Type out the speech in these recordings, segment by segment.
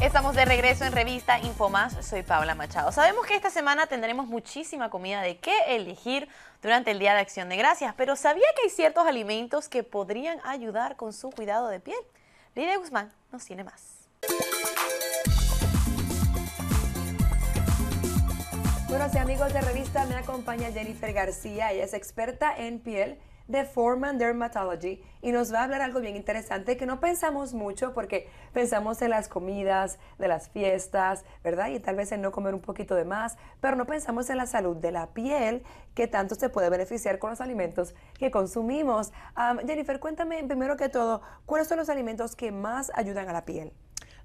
Estamos de regreso en Revista Infomás. Soy Paula Machado. Sabemos que esta semana tendremos muchísima comida de qué elegir durante el Día de Acción de Gracias, pero ¿sabía que hay ciertos alimentos que podrían ayudar con su cuidado de piel? Lidia Guzmán nos tiene más. Buenos amigos de Revista, me acompaña Jennifer García. Ella es experta en piel de Foreman Dermatology y nos va a hablar algo bien interesante que no pensamos mucho porque pensamos en las comidas, de las fiestas, ¿verdad? Y tal vez en no comer un poquito de más, pero no pensamos en la salud de la piel que tanto se puede beneficiar con los alimentos que consumimos. Jennifer, cuéntame primero que todo, ¿cuáles son los alimentos que más ayudan a la piel?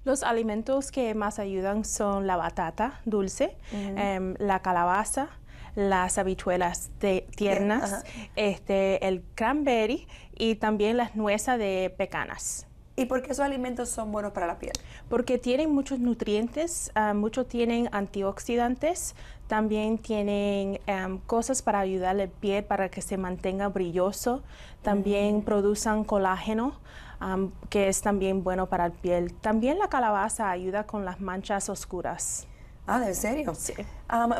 Los alimentos que más ayudan son la batata dulce, em, la calabaza, las habichuelas tiernas, este, el cranberry y también las nueces de pecanas. ¿Y por qué esos alimentos son buenos para la piel? Porque tienen muchos nutrientes, ah, muchos tienen antioxidantes, también tienen em, cosas para ayudar al piel para que se mantenga brilloso, también mm. producen colágeno, que es también bueno para la piel. También la calabaza ayuda con las manchas oscuras. Ah, ¿de serio? Sí.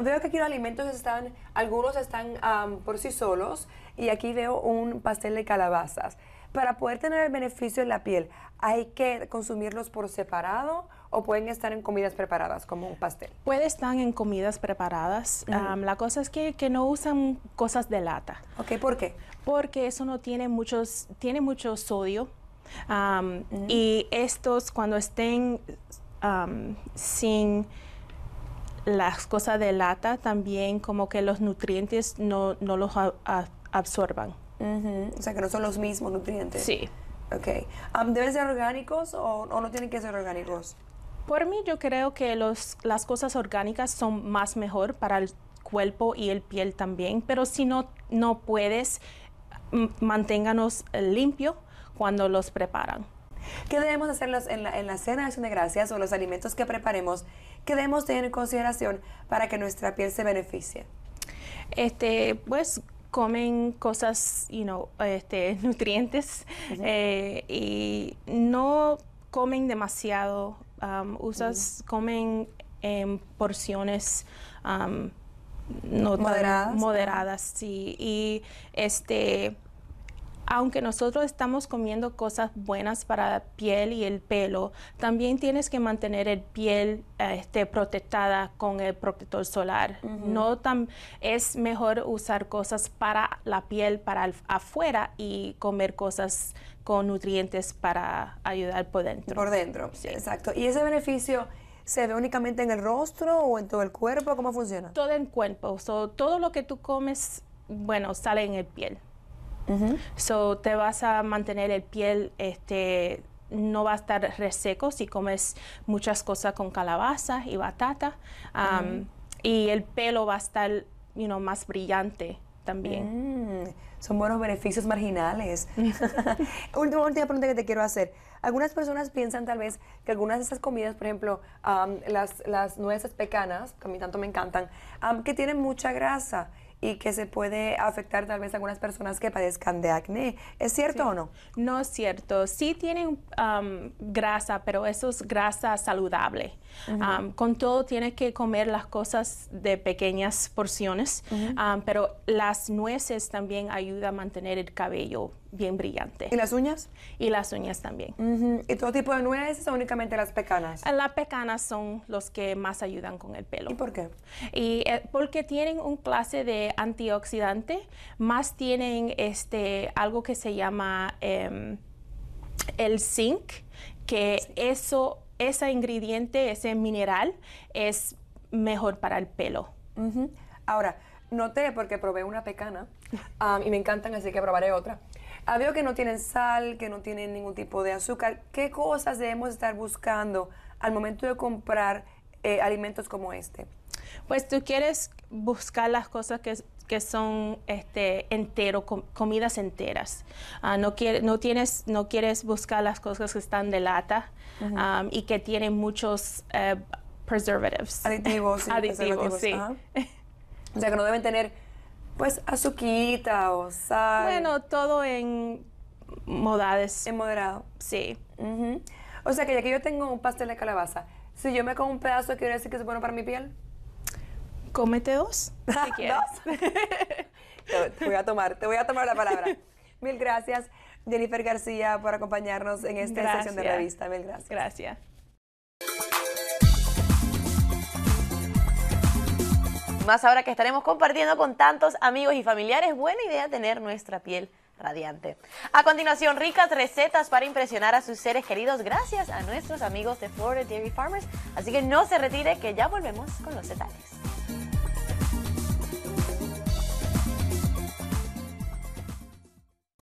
veo que aquí los alimentos están, algunos están por sí solos y aquí veo un pastel de calabazas. Para poder tener el beneficio en la piel, ¿hay que consumirlos por separado o pueden estar en comidas preparadas como un pastel? Pueden estar en comidas preparadas. la cosa es que, no usan cosas de lata. Ok, ¿por qué? Porque eso no tiene muchos, tiene mucho sodio. Mm. Y estos cuando estén sin las cosas de lata también como que los nutrientes no, no los absorban. O sea que no son los mismos nutrientes. Sí. Ok. Um, ¿Deben ser orgánicos o, no tienen que ser orgánicos? Por mí yo creo que los, las cosas orgánicas son más mejor para el cuerpo y el piel también, pero si no, no puedes, manténganos limpio cuando los preparan. ¿Qué debemos hacer en la, en cena de acción de gracias o los alimentos que preparemos? ¿Qué debemos tener en consideración para que nuestra piel se beneficie? Este, pues comen cosas, you know, este, nutrientes eh, y no comen demasiado, um, usas, comen en porciones um, moderadas, moderadas sí, y este aunque nosotros estamos comiendo cosas buenas para la piel y el pelo, también tienes que mantener el piel eh, este, protegida con el protector solar. No tan, es mejor usar cosas para la piel para afuera y comer cosas con nutrientes para ayudar por dentro. Por dentro, exacto. Y ese beneficio ¿Se ve únicamente en el rostro o en todo el cuerpo? ¿Cómo funciona? Todo el cuerpo. todo lo que tú comes, bueno, sale en el piel. So te vas a mantener el piel este, no va a estar reseco si comes muchas cosas con calabaza y batata y el pelo va a estar más brillante también. Mm, son buenos beneficios marginales. última, pregunta que te quiero hacer. Algunas personas piensan tal vez que algunas de esas comidas, por ejemplo, las, nueces pecanas, que a mí tanto me encantan, que tienen mucha grasa y que se puede afectar tal vez a algunas personas que padezcan de acné. ¿Es cierto o no? No es cierto. Sí tienen grasa, pero eso es grasa saludable. con todo tienes que comer las cosas de pequeñas porciones, pero las nueces también ayudan a mantener el cabello bien brillante. ¿Y las uñas? Y las uñas también. ¿Y todo tipo de nueces o únicamente las pecanas? Eh, las pecanas son los que más ayudan con el pelo. ¿Y por qué? Y eh, porque tienen un clase de antioxidante, más tienen este, algo que se llama em, el zinc, que eso, ese ingrediente, ese mineral es mejor para el pelo. Ahora, noté porque probé una pecana y me encantan, así que probaré otra. Ah, veo que no tienen sal, que no tienen ningún tipo de azúcar. ¿Qué cosas debemos estar buscando al momento de comprar eh, alimentos como este? pues tú quieres buscar las cosas que son este entero comidas enteras ah, no no tienes no quieres buscar las cosas que están de lata um, y que tienen muchos preservativos. Eh, preservatives aditivos, sí, aditivos sí. o sea que no deben tener pues azuquita o sal bueno todo en modades en moderado sí o sea que ya que yo tengo un pastel de calabaza si yo me como un pedazo quiere decir que es bueno para mi piel Cómete dos, si quieres. ¿Dos? te, voy a tomar, te voy a tomar la palabra. Mil gracias, Jennifer García, por acompañarnos en esta sesión de revista. Mil gracias. Gracias. Más ahora que estaremos compartiendo con tantos amigos y familiares, buena idea tener nuestra piel radiante. A continuación, ricas recetas para impresionar a sus seres queridos gracias a nuestros amigos de Florida Dairy Farmers. Así que no se retire, que ya volvemos con los detalles.